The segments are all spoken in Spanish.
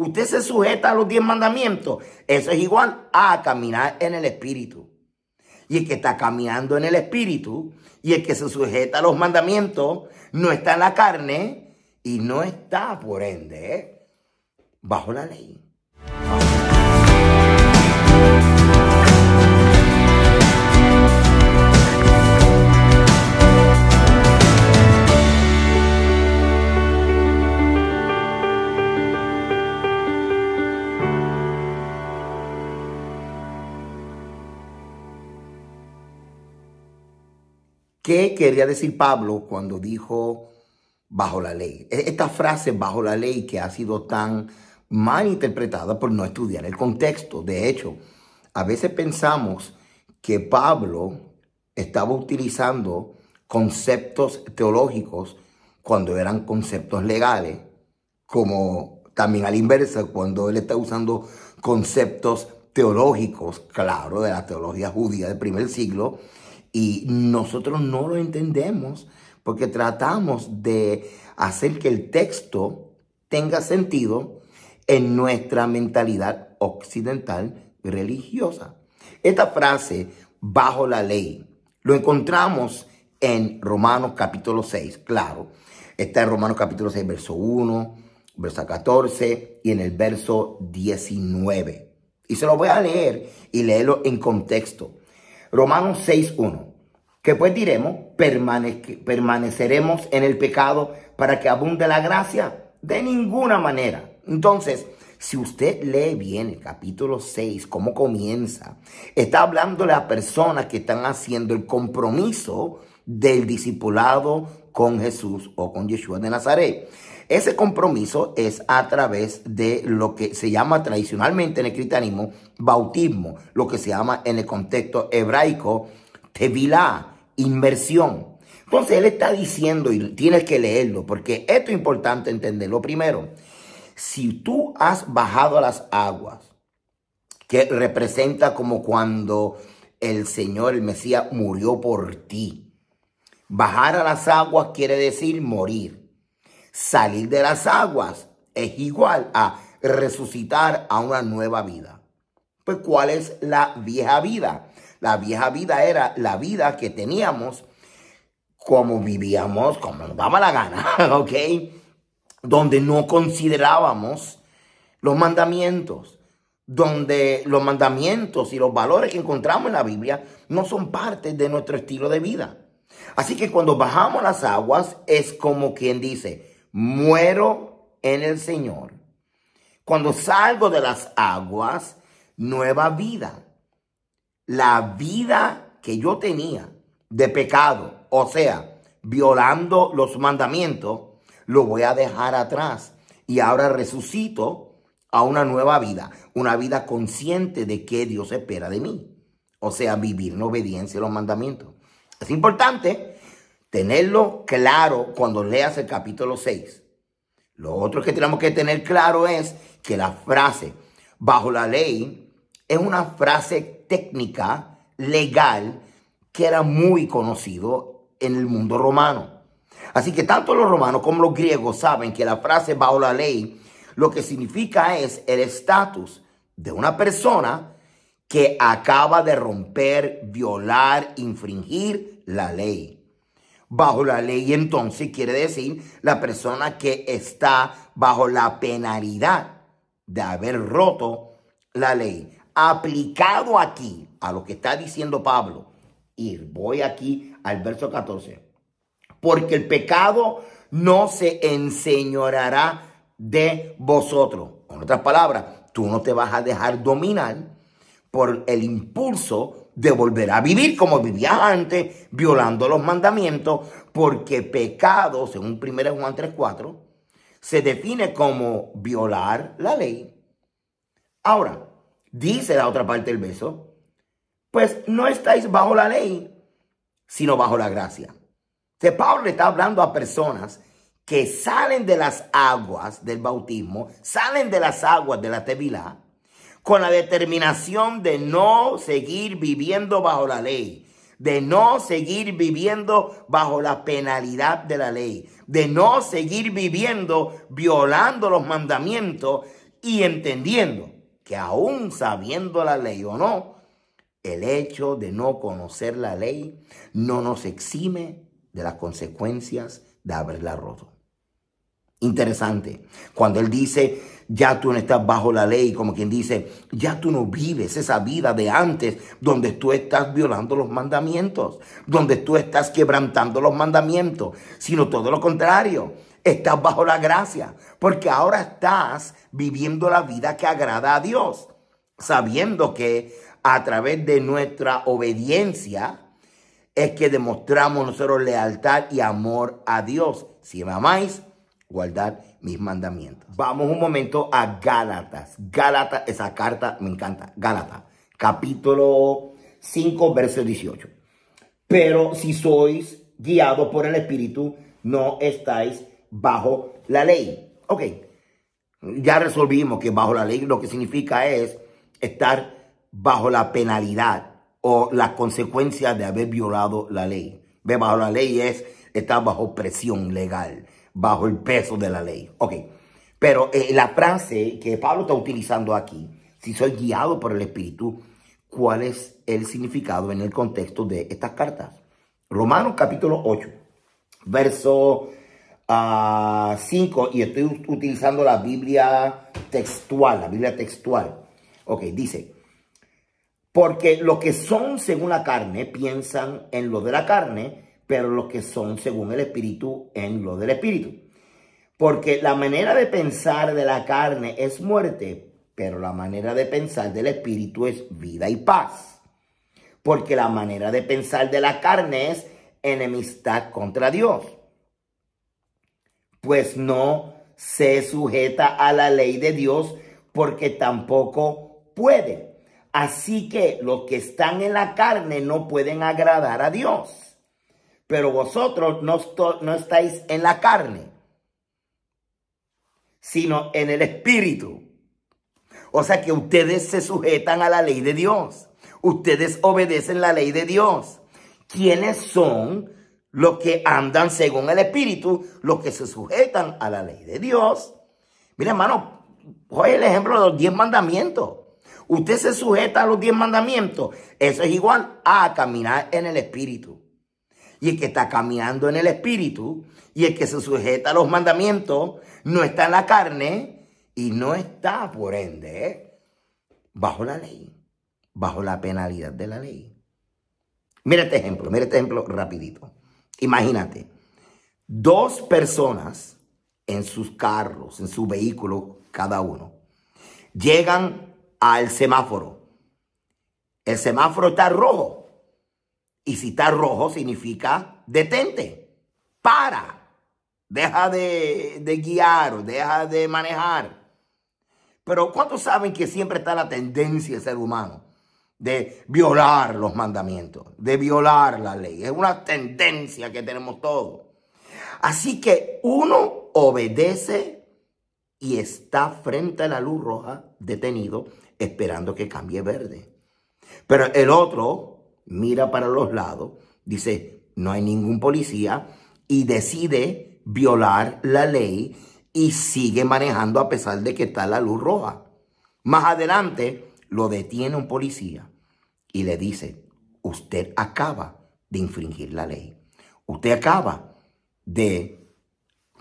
usted se sujeta a los diez mandamientos, eso es igual a caminar en el Espíritu. Y el que está caminando en el Espíritu y el que se sujeta a los mandamientos no está en la carne y no está, por ende, bajo la ley. quería decir Pablo cuando dijo bajo la ley? E, esta frase bajo la ley que ha sido tan mal interpretada por no estudiar el contexto. De hecho, a veces pensamos que Pablo estaba utilizando conceptos teológicos cuando eran conceptos legales, como también al la inversa, cuando él está usando conceptos teológicos, claro, de la teología judía del primer siglo, y nosotros no lo entendemos porque tratamos de hacer que el texto tenga sentido en nuestra mentalidad occidental religiosa. Esta frase, bajo la ley, lo encontramos en Romanos capítulo 6, claro. Está en Romanos capítulo 6, verso 1, verso 14 y en el verso 19. Y se lo voy a leer y leerlo en contexto. Romanos 6.1, que pues diremos, permaneceremos en el pecado para que abunde la gracia. De ninguna manera. Entonces, si usted lee bien el capítulo 6, cómo comienza, está hablando a personas que están haciendo el compromiso del discipulado con Jesús o con Yeshua de Nazaret. Ese compromiso es a través de lo que se llama tradicionalmente en el cristianismo bautismo, lo que se llama en el contexto hebraico tevilá, inmersión. Entonces él está diciendo, y tienes que leerlo, porque esto es importante entenderlo primero. Si tú has bajado a las aguas, que representa como cuando el Señor, el Mesías, murió por ti. Bajar a las aguas quiere decir morir. Salir de las aguas es igual a resucitar a una nueva vida. Pues ¿cuál es la vieja vida? La vieja vida era la vida que teníamos, como vivíamos, como nos daba la gana, ¿ok? Donde no considerábamos los mandamientos, donde los mandamientos y los valores que encontramos en la Biblia no son parte de nuestro estilo de vida. Así que cuando bajamos las aguas es como quien dice, muero en el Señor. Cuando salgo de las aguas, nueva vida. La vida que yo tenía de pecado, o sea, violando los mandamientos, lo voy a dejar atrás. Y ahora resucito a una nueva vida, una vida consciente de que Dios espera de mí. O sea, vivir en obediencia a los mandamientos. Es importante tenerlo claro cuando leas el capítulo 6. Lo otro que tenemos que tener claro es que la frase bajo la ley es una frase técnica legal que era muy conocido en el mundo romano. Así que tanto los romanos como los griegos saben que la frase bajo la ley lo que significa es el estatus de una persona que acaba de romper, violar, infringir la ley bajo la ley entonces quiere decir la persona que está bajo la penalidad de haber roto la ley. Aplicado aquí a lo que está diciendo Pablo, y voy aquí al verso 14, porque el pecado no se enseñoreará de vosotros. En otras palabras, tú no te vas a dejar dominar por el impulso de volver a vivir como vivía antes, violando los mandamientos, porque pecado, según 1 Juan 3.4, se define como violar la ley. Ahora, dice la otra parte del beso, pues no estáis bajo la ley, sino bajo la gracia. Entonces, Pablo está hablando a personas que salen de las aguas del bautismo, salen de las aguas de la tevilá, con la determinación de no seguir viviendo bajo la ley, de no seguir viviendo bajo la penalidad de la ley, de no seguir viviendo violando los mandamientos y entendiendo que aún sabiendo la ley o no, el hecho de no conocer la ley no nos exime de las consecuencias de haberla roto. Interesante. Cuando él dice, ya tú no estás bajo la ley, como quien dice, ya tú no vives esa vida de antes, donde tú estás violando los mandamientos, donde tú estás quebrantando los mandamientos, sino todo lo contrario, estás bajo la gracia, porque ahora estás viviendo la vida que agrada a Dios, sabiendo que a través de nuestra obediencia es que demostramos nosotros lealtad y amor a Dios. Si amáis, guardar mis mandamientos. Vamos un momento a Gálatas. Gálatas, esa carta me encanta. Gálatas, capítulo 5, verso 18. Pero si sois guiados por el Espíritu, no estáis bajo la ley. Ok, ya resolvimos que bajo la ley lo que significa es estar bajo la penalidad o las consecuencias de haber violado la ley. bajo la ley es estar bajo presión legal bajo el peso de la ley. Ok, pero eh, la frase que Pablo está utilizando aquí, si soy guiado por el Espíritu, ¿cuál es el significado en el contexto de estas cartas? Romanos capítulo 8, verso 5, ah, y estoy utilizando la Biblia textual, la Biblia textual. Ok, dice, porque los que son según la carne piensan en lo de la carne, pero los que son según el Espíritu en lo del Espíritu. Porque la manera de pensar de la carne es muerte, pero la manera de pensar del Espíritu es vida y paz. Porque la manera de pensar de la carne es enemistad contra Dios. Pues no se sujeta a la ley de Dios porque tampoco puede. Así que los que están en la carne no pueden agradar a Dios pero vosotros no, estáis en la carne, sino en el espíritu. O sea que ustedes se sujetan a la ley de Dios. Ustedes obedecen la ley de Dios. ¿Quiénes son los que andan según el espíritu? Los que se sujetan a la ley de Dios. Mira, hermano, voy el ejemplo de los diez mandamientos. Usted se sujeta a los diez mandamientos. Eso es igual a caminar en el espíritu y el que está caminando en el Espíritu y el que se sujeta a los mandamientos no está en la carne y no está, por ende, bajo la ley, bajo la penalidad de la ley. Mira este ejemplo, mira este ejemplo rapidito. Imagínate, dos personas en sus carros, en su vehículo, cada uno, llegan al semáforo. El semáforo está rojo y si está rojo significa detente, para, deja de, guiar, deja de manejar. Pero ¿cuántos saben que siempre está la tendencia del ser humano de violar los mandamientos, de violar la ley? Es una tendencia que tenemos todos. Así que uno obedece y está frente a la luz roja, detenido, esperando que cambie verde. Pero el otro mira para los lados, dice, no hay ningún policía y decide violar la ley y sigue manejando a pesar de que está la luz roja. Más adelante lo detiene un policía y le dice, usted acaba de infringir la ley. Usted acaba de,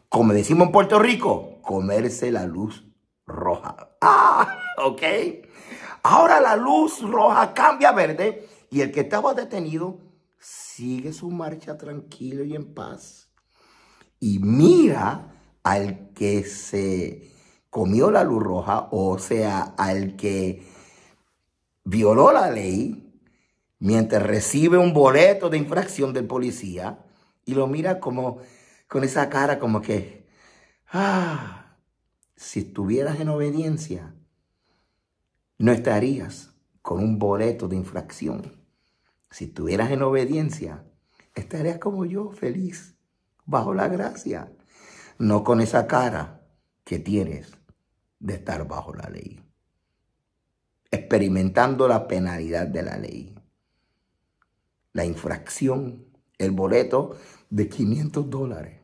como decimos en Puerto Rico, comerse la luz roja. Ah, ok. Ahora la luz roja cambia a verde y el que estaba detenido sigue su marcha tranquilo y en paz. Y mira al que se comió la luz roja, o sea, al que violó la ley, mientras recibe un boleto de infracción del policía y lo mira como con esa cara como que, ah, si estuvieras en obediencia, no estarías con un boleto de infracción. Si estuvieras en obediencia, estarías como yo, feliz, bajo la gracia, no con esa cara que tienes de estar bajo la ley, experimentando la penalidad de la ley, la infracción, el boleto de 500 dólares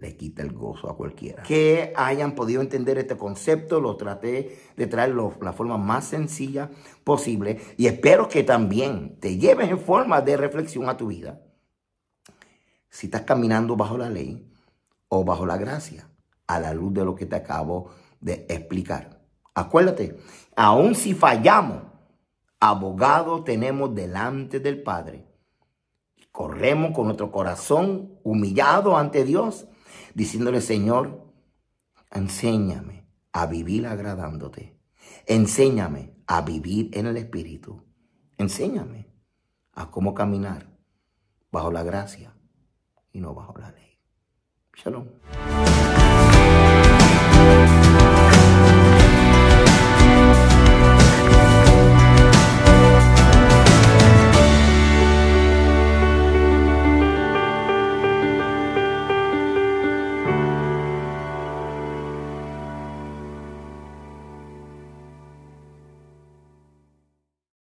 le quita el gozo a cualquiera. Que hayan podido entender este concepto, lo traté de traerlo la forma más sencilla posible y espero que también te lleves en forma de reflexión a tu vida. Si estás caminando bajo la ley o bajo la gracia, a la luz de lo que te acabo de explicar. Acuérdate, aun si fallamos, abogado tenemos delante del Padre. Corremos con nuestro corazón humillado ante Dios diciéndole, Señor, enséñame a vivir agradándote. Enséñame a vivir en el Espíritu. Enséñame a cómo caminar bajo la gracia y no bajo la ley. Shalom.